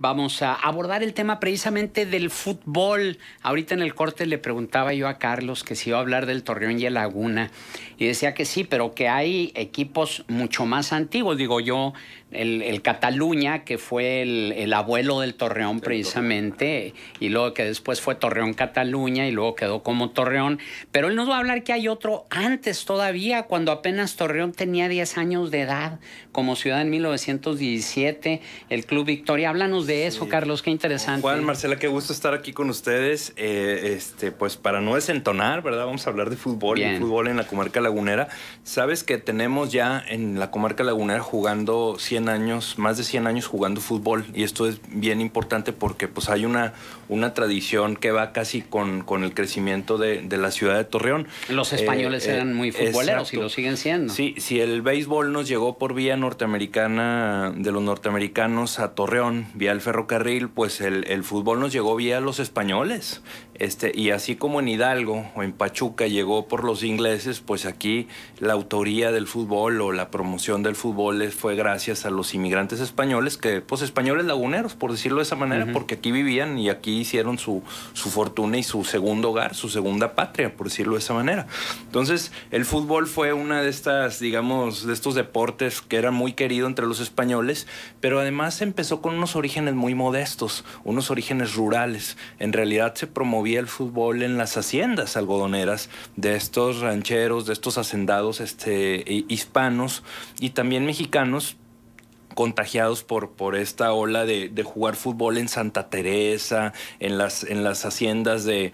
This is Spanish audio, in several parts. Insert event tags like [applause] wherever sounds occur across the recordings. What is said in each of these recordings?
Vamos a abordar el tema precisamente del fútbol. Ahorita en el corte le preguntaba yo a Carlos que si iba a hablar del Torreón y el Laguna. Y decía que sí, pero que hay equipos mucho más antiguos. Digo, yo el, Cataluña, que fue el, abuelo del Torreón precisamente, y luego que después fue Torreón Cataluña y luego quedó como Torreón. Pero él nos va a hablar que hay otro antes todavía, cuando apenas Torreón tenía 10 años de edad, como ciudad en 1917, el Club Victoria. Háblanos de eso, Carlos, qué interesante. Juan, Marcela, qué gusto estar aquí con ustedes. Eh, este, pues para no desentonar, ¿verdad? Vamos a hablar de fútbol, y fútbol en la comarca lagunera. Sabes que tenemos ya en la comarca lagunera jugando años, más de 100 años jugando fútbol y esto es bien importante porque pues hay una, una tradición que va casi con, con el crecimiento de, de la ciudad de Torreón. Los eh, españoles eh, eran muy futboleros y lo siguen siendo. Sí, si el béisbol nos llegó por vía norteamericana, de los norteamericanos a Torreón, vía el ferrocarril, pues el, el fútbol nos llegó vía los españoles. Este, y así como en Hidalgo o en Pachuca llegó por los ingleses, pues aquí la autoría del fútbol o la promoción del fútbol fue gracias a los inmigrantes españoles, que pues españoles laguneros, por decirlo de esa manera, porque aquí vivían y aquí hicieron su, su fortuna y su segundo hogar, su segunda patria, por decirlo de esa manera. Entonces, el fútbol fue una de estas, digamos, de estos deportes que era muy querido entre los españoles, pero además empezó con unos orígenes muy modestos, unos orígenes rurales. En realidad se promovió el fútbol en las haciendas algodoneras de estos rancheros, de estos hacendados este, e, hispanos y también mexicanos contagiados por, por esta ola de, jugar fútbol en Santa Teresa, en las, en las haciendas de,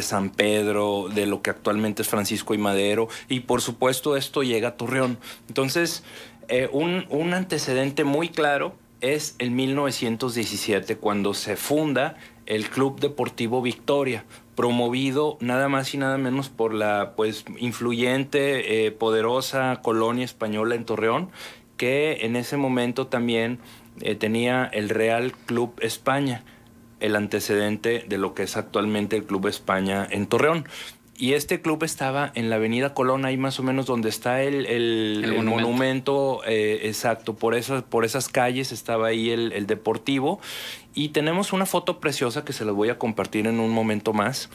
San Pedro, de lo que actualmente es Francisco y Madero, y por supuesto esto llega a Torreón. Entonces, eh, un, un antecedente muy claro es el 1917, cuando se funda el Club Deportivo Victoria, promovido nada más y nada menos por la pues influyente, eh, poderosa colonia española en Torreón, que en ese momento también eh, tenía el Real Club España, el antecedente de lo que es actualmente el Club España en Torreón y este club estaba en la avenida Colón, ahí más o menos donde está el, monumento, eh, exacto, por esas, por esas calles estaba ahí el, deportivo. Y tenemos una foto preciosa que se la voy a compartir en un momento más,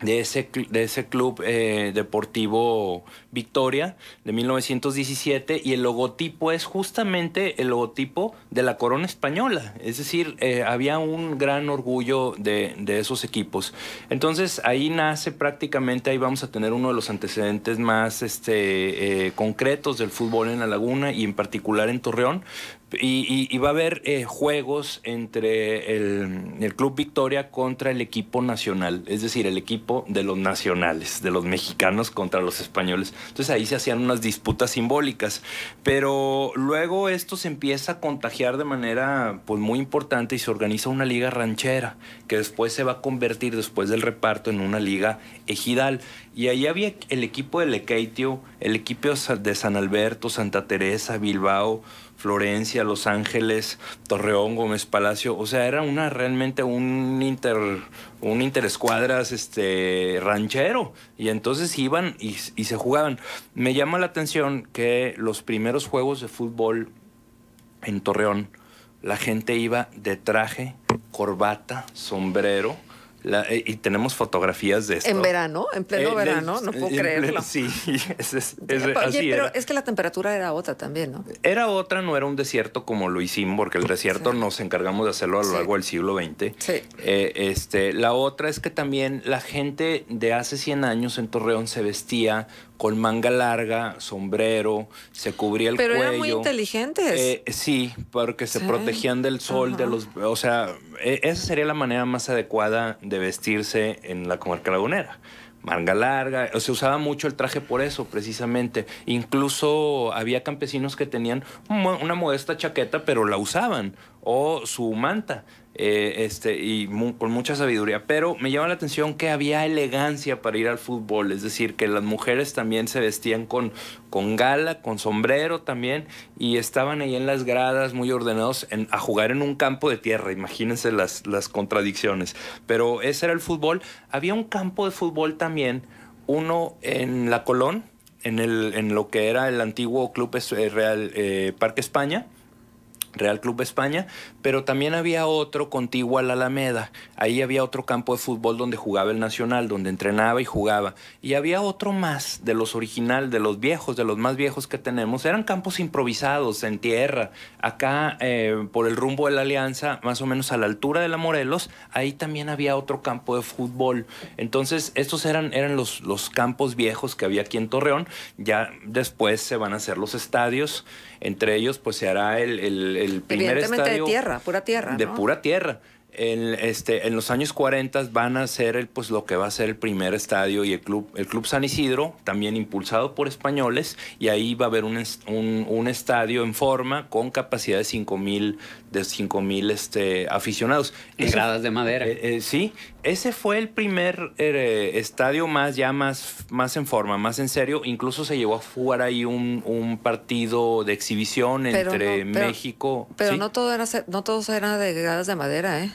de ese, de ese club eh, deportivo Victoria de 1917 y el logotipo es justamente el logotipo de la corona española, es decir, eh, había un gran orgullo de, esos equipos. Entonces ahí nace prácticamente, ahí vamos a tener uno de los antecedentes más este, eh, concretos del fútbol en la laguna y en particular en Torreón, y, va a haber eh, juegos entre el, Club Victoria contra el equipo nacional, es decir, el equipo de los nacionales, de los mexicanos contra los españoles. Entonces ahí se hacían unas disputas simbólicas, pero luego esto se empieza a contagiar de manera pues, muy importante y se organiza una liga ranchera, que después se va a convertir, después del reparto, en una liga ejidal. Y ahí había el equipo de Lequeitio, el equipo de San Alberto, Santa Teresa, Bilbao, Florencia, Los Ángeles, Torreón, Gómez Palacio. O sea, era una realmente un inter un interescuadras este, ranchero. Y entonces iban y, y se jugaban. Me llama la atención que los primeros juegos de fútbol en Torreón, la gente iba de traje, corbata, sombrero eh, y tenemos fotografías de esto. En verano, en pleno eh, verano, no puedo creerlo. Sí, [laughs] es, verdad. pero es que la temperatura era otra también, ¿no? Era otra, no era un desierto como lo hicimos, porque el desierto nos encargamos de hacerlo a lo largo del siglo XX. Sí. Eh, este, la otra es que también la gente de hace 100 años en Torreón se vestía con manga larga, sombrero, se cubría el cuello. Pero eran muy inteligentes. Eh, sí, porque se protegían del sol, de los, o sea, e, esa sería la manera más adecuada de vestirse en la comarca lagunera manga larga, o se usaba mucho el traje por eso, precisamente. Incluso había campesinos que tenían una modesta chaqueta, pero la usaban o su manta. Eh, este, y con mucha sabiduría. Pero me llama la atención que había elegancia para ir al fútbol, es decir, que las mujeres también se vestían con, con gala, con sombrero también, y estaban ahí en las gradas muy ordenados a jugar en un campo de tierra, imagínense las, las contradicciones. Pero ese era el fútbol. Había un campo de fútbol también, uno en La Colón, en, el, en lo que era el antiguo Club eh, Real eh, Parque España, Real Club España, pero también había otro contiguo a la Alameda. Ahí había otro campo de fútbol donde jugaba el Nacional, donde entrenaba y jugaba. Y había otro más de los original, de los viejos, de los más viejos que tenemos. Eran campos improvisados en tierra. Acá, eh, por el rumbo de la Alianza, más o menos a la altura de la Morelos, ahí también había otro campo de fútbol. Entonces, estos eran, eran los, los campos viejos que había aquí en Torreón. Ya después se van a hacer los estadios. Entre ellos, pues se hará el, el, primer estadio. de tierra. De pura tierra. De pura tierra en, este, en los años 40 van a ser el, pues, lo que va a ser el primer estadio y el club, el club San Isidro, también impulsado por españoles, y ahí va a haber un, estadio en forma con capacidad de 5 mil de cinco mil este, aficionados. En gradas de madera. Eh, eh, sí, ese fue el primer eh, estadio más ya más, más en forma, más en serio. Incluso se llevó a jugar ahí un, partido de exhibición entre México. Pero no todo era no todos eran de gradas de madera, ¿eh?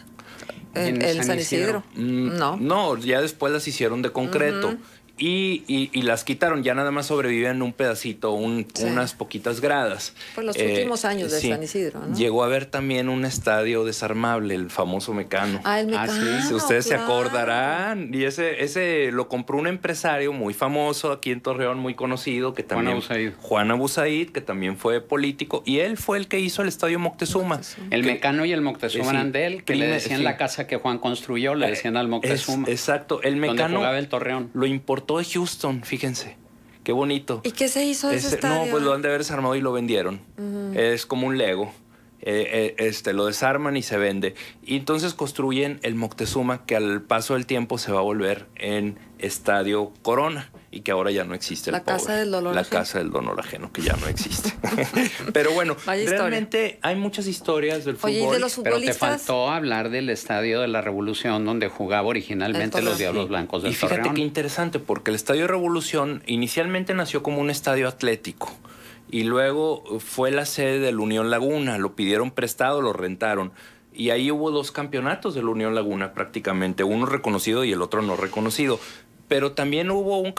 En, San, Isidro. Mm, no. ya después las hicieron de concreto y, las quitaron. Ya nada más sobreviven un pedacito, unas poquitas gradas. Por los últimos eh, años de San Isidro, Llegó a haber también un estadio desarmable, el famoso Mecano. Ah, el ah, Mecano. sí. Si ustedes se acordarán. Y ese, ese lo compró un empresario muy famoso aquí en Torreón, muy conocido, que también. Juan Abusaid. Juan Abusaid, que también fue político. Y él fue el que hizo el estadio Moctezuma. El Mecano y el Moctezuma eran de él, que le decían la casa que Juan construyó, le decían al eh, Moctezuma. exacto. El Mecano. Torreón. Lo importó todo es Houston, fíjense. Qué bonito. ¿Y qué se hizo de ese, estadio? No, pues lo han de haber desarmado y lo vendieron. Es como un Lego. Eh, eh, este, lo desarman y se vende. Y entonces construyen el Moctezuma que al paso del tiempo se va a volver en Estadio Corona y que ahora ya no existe la casa del dolor la casa del dolor ajeno que ya no existe [laughs] pero bueno realmente hay muchas historias del fútbol de los pero te faltó hablar del estadio de la Revolución donde jugaba originalmente los Diablos Blancos y fíjate qué interesante porque el estadio de Revolución inicialmente nació como un estadio atlético y luego fue la sede del Unión Laguna, lo pidieron prestado, lo rentaron. Y ahí hubo dos campeonatos del Unión Laguna prácticamente, uno reconocido y el otro no reconocido. Pero también hubo un,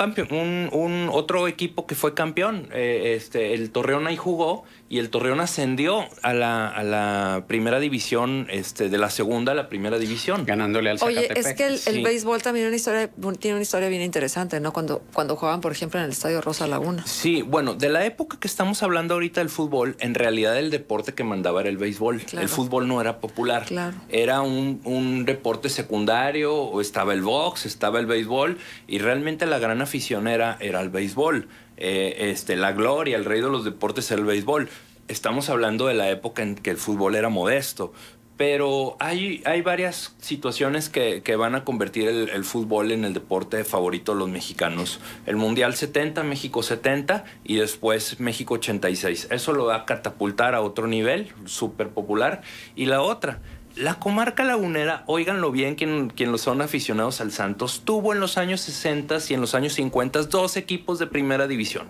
un, otro equipo que fue campeón, eh, este, el Torreón ahí jugó y el Torreón ascendió a la, primera división, este, de la segunda a la primera división. Ganándole al Oye, es que el, béisbol también una historia, tiene una historia bien interesante, ¿no? Cuando, cuando jugaban, por ejemplo, en el Estadio Rosa Laguna. Sí, bueno, de la época que estamos hablando ahorita del fútbol, en realidad el deporte que mandaba era el béisbol. El fútbol no era popular. Era un, deporte secundario, estaba el box, estaba el béisbol, y realmente la gran afición era, era el béisbol. Eh, este, la gloria, el rey de los deportes, el béisbol. Estamos hablando de la época en que el fútbol era modesto, pero hay, hay varias situaciones que, van a convertir el, el, fútbol en el deporte favorito de los mexicanos. El Mundial 70, México 70 y después México 86. Eso lo va a catapultar a otro nivel, súper popular. Y la otra, la comarca lagunera, óiganlo bien quien, son aficionados al Santos, tuvo en los años 60 y en los años 50 dos equipos de primera división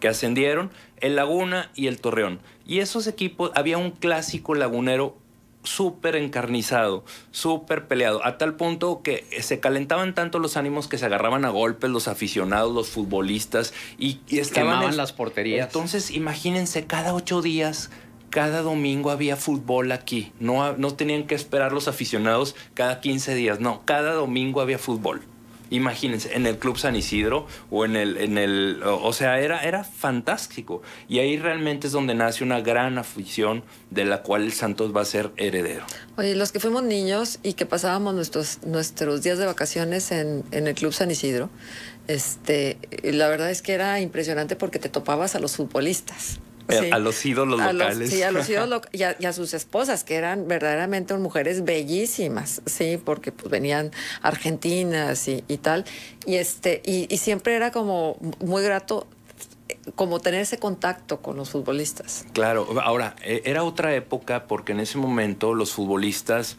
que ascendieron, el Laguna y el Torreón. Y esos equipos, había un clásico lagunero súper encarnizado, súper peleado, a tal punto que se calentaban tanto los ánimos que se agarraban a golpes los aficionados, los futbolistas y, estaban... Quemaban las porterías. Entonces, imagínense, cada ocho días cada domingo había fútbol aquí. No, no tenían que esperar los aficionados cada 15 días. No, cada domingo había fútbol. Imagínense, en el Club San Isidro o en el... En el o sea, era, era fantástico. Y ahí realmente es donde nace una gran afición de la cual el Santos va a ser heredero. Oye, los que fuimos niños y que pasábamos nuestros, nuestros días de vacaciones en, el Club San Isidro, este, la verdad es que era impresionante porque te topabas a los futbolistas. A los ídolos locales. sí, a los ídolos [laughs] y a, sus esposas, que eran verdaderamente mujeres bellísimas, sí, porque pues, venían argentinas y, y tal. Y, este, y, siempre era como muy grato eh, como tener ese contacto con los futbolistas. Claro, ahora, e, era otra época porque en ese momento los futbolistas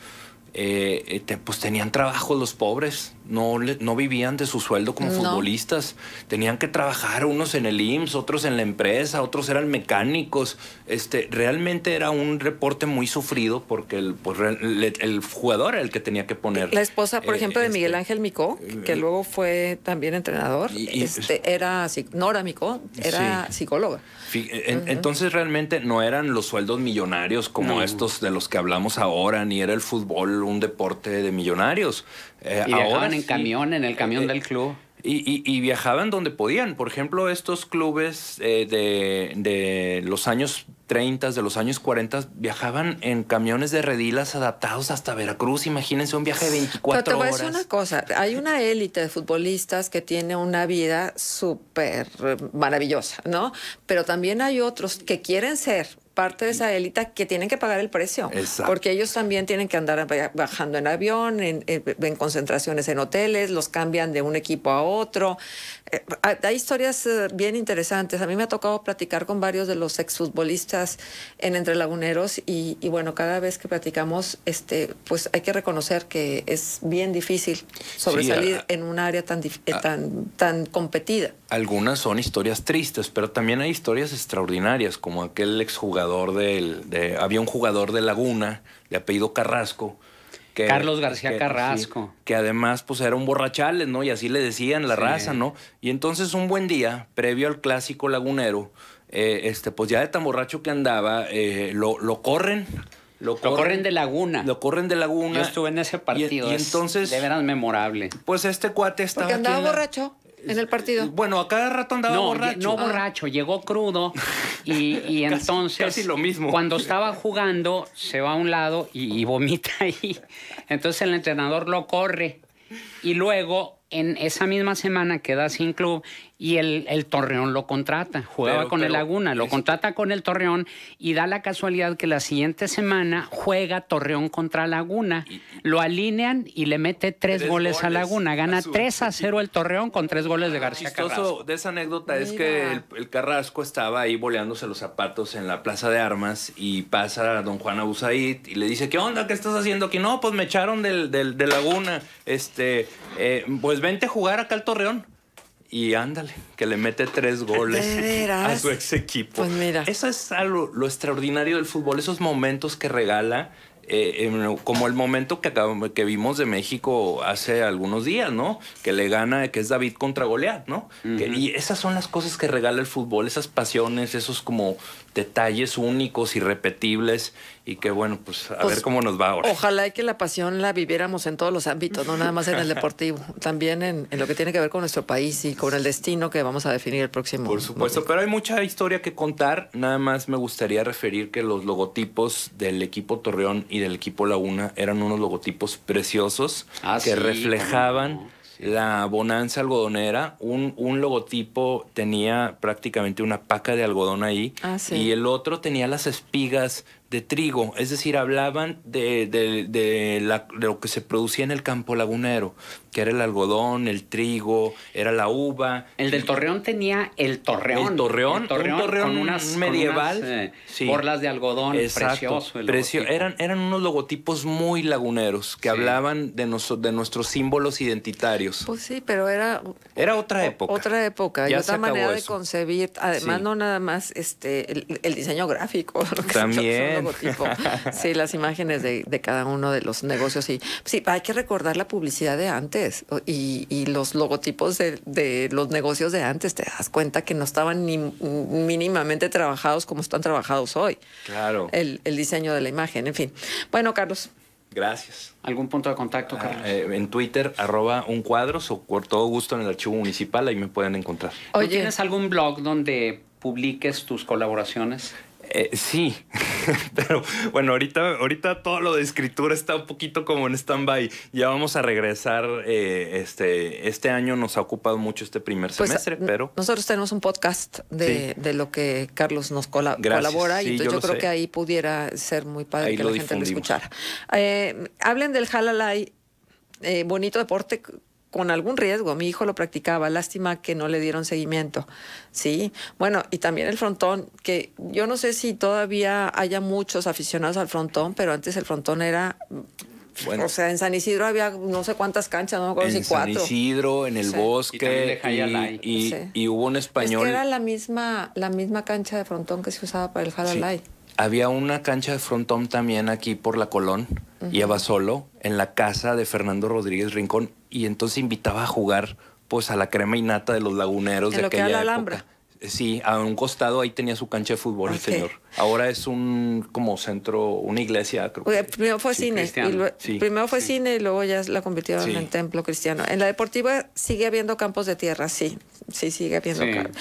eh, eh, pues tenían trabajo los pobres, no, no vivían de su sueldo como futbolistas. Tenían que trabajar unos en el IMSS, otros en la empresa, otros eran mecánicos. Este, realmente era un reporte muy sufrido porque el, pues, el, jugador era el que tenía que poner. La esposa, por eh, ejemplo, de este, Miguel Ángel Micó, eh, que eh, luego fue también entrenador, este, era, Nora Micó, era psicóloga. Entonces realmente no eran los sueldos millonarios como estos de los que hablamos ahora, ni era el fútbol un deporte de millonarios. Eh, en camión, en el eh, camión eh, del club. Y, viajaban donde podían. Por ejemplo, estos clubes eh, de, los años 30, de los años 40, viajaban en camiones de redilas adaptados hasta Veracruz. Imagínense un viaje de 24 horas. Pero te voy a decir una cosa. Hay una élite de futbolistas que tiene una vida súper maravillosa, ¿no? Pero también hay otros que quieren ser parte de esa élita que tienen que pagar el precio. Porque ellos también tienen que andar bajando en avión, en, concentraciones en hoteles, los cambian de un equipo a otro. Eh, hay historias eh, bien interesantes. A mí me ha tocado platicar con varios de los exfutbolistas en Entre Laguneros y, bueno, cada vez que platicamos, este, pues hay que reconocer que es bien difícil sobresalir en un área tan, tan, tan competida algunas son historias tristes, pero también hay historias extraordinarias, como aquel exjugador del... De, había un jugador de Laguna, de apellido Carrasco, Carlos García Carrasco. que además, pues era un borrachales, ¿no? Y así le decían la raza, ¿no? Y entonces, un buen día, previo al clásico lagunero, eh, este, pues ya de tan borracho que andaba, eh, lo, lo, corren. Lo, corren, de Laguna. Lo corren de Laguna. Yo estuve en ese partido. Y, entonces. de veras memorable. Pues este cuate estaba. Porque andaba borracho en el partido. Eh, bueno, a cada rato andaba borracho. No ah. borracho, llegó crudo y, [laughs] entonces... Casi, lo mismo. Cuando estaba jugando, se va a un lado y vomita ahí. Entonces el entrenador lo corre. Y luego, en esa misma semana, queda sin club y el, Torreón lo contrata, juega con el Laguna, lo contrata con el Torreón y da la casualidad que la siguiente semana juega Torreón contra Laguna, lo alinean y le mete tres, goles, a Laguna, gana 3 a 0 el Torreón con tres goles de García Carrasco. de esa anécdota es que el, Carrasco estaba ahí boleándose los zapatos en la Plaza de Armas y pasa a don Juan Abusaid y le dice, ¿qué onda? ¿Qué estás haciendo aquí? No, pues me echaron del, del, Laguna, este, eh, pues vente a jugar acá al Torreón y ándale, que le mete tres goles a su ex equipo. Pues mira. Eso es algo, lo extraordinario del fútbol, esos momentos que regala. Eh, como el momento que, que vimos de México hace algunos días, ¿no? Que le gana, que es David contra Goliat, ¿no? y esas son las cosas que regala el fútbol, esas pasiones, esos como detalles únicos, irrepetibles y que bueno, pues a pues, ver cómo nos va ahora. Ojalá y que la pasión la viviéramos en todos los ámbitos, no nada más en el [laughs] deportivo, también en, lo que tiene que ver con nuestro país y con el destino que vamos a definir el próximo. Por supuesto, pero hay mucha historia que contar, nada más me gustaría referir que los logotipos del equipo Torreón y del equipo Laguna eran unos logotipos preciosos ah, que reflejaban... la bonanza algodonera, un, logotipo tenía prácticamente una paca de algodón ahí ah, y el otro tenía las espigas de trigo, es decir, hablaban de, lo que se producía en el campo lagunero, que era el algodón, el trigo, era la uva. El del Torreón tenía el Torreón. El Torreón, unas, medieval. Con eh, de algodón, Exacto, precioso. eran, eran unos logotipos muy laguneros que hablaban de, de nuestros símbolos identitarios. Pues sí, pero era... Era otra época. Otra época, y otra manera de concebir, además no nada más este, el diseño gráfico. [laughs] También. [laughs] Sí, las imágenes de, cada uno de los negocios. Y, pues sí, hay que recordar la publicidad de antes y, los logotipos de, los negocios de antes. Te das cuenta que no estaban ni mínimamente trabajados como están trabajados hoy. Claro. El, diseño de la imagen, en fin. Bueno, Carlos. Gracias. ¿Algún punto de contacto, ah, Carlos? Eh, en Twitter, arroba un cuadros o por todo gusto en el archivo municipal, ahí me pueden encontrar. Oye. ¿Tienes algún blog donde publiques tus colaboraciones? Eh, sí, [laughs] pero bueno, ahorita, ahorita todo lo de escritura está un poquito como en stand-by. Ya vamos a regresar. Eh, este, este año nos ha ocupado mucho este primer pues, semestre, pero. Nosotros tenemos un podcast de, de lo que Carlos nos colabora y yo, creo que ahí pudiera ser muy padre que la gente lo escuchara. Eh, hablen del halalai, eh, bonito deporte con algún riesgo. Mi hijo lo practicaba, lástima que no le dieron seguimiento. Sí, bueno, y también el frontón, que yo no sé si todavía haya muchos aficionados al frontón, pero antes el frontón era... o sea, en San Isidro había no sé cuántas canchas, no me acuerdo si cuatro. En San Isidro, en el bosque. Y, y, y, hubo un español. Es que era la misma, la misma cancha de frontón que se usaba para el Jalalay. Sí había una cancha de frontón también aquí por la Colón, y -huh. solo, en la casa de Fernando Rodríguez Rincón, y entonces invitaba a jugar pues a la crema y nata de los laguneros de aquella que era la Alhambra. Época. Sí, a un costado ahí tenía su cancha de fútbol, el señor. Ahora es un como centro, una iglesia. Creo que, primero fue cine. Y luego, primero fue cine y luego ya la convirtieron en templo cristiano. En la deportiva sigue habiendo campos de tierra, sí. Sí, sigue habiendo campos.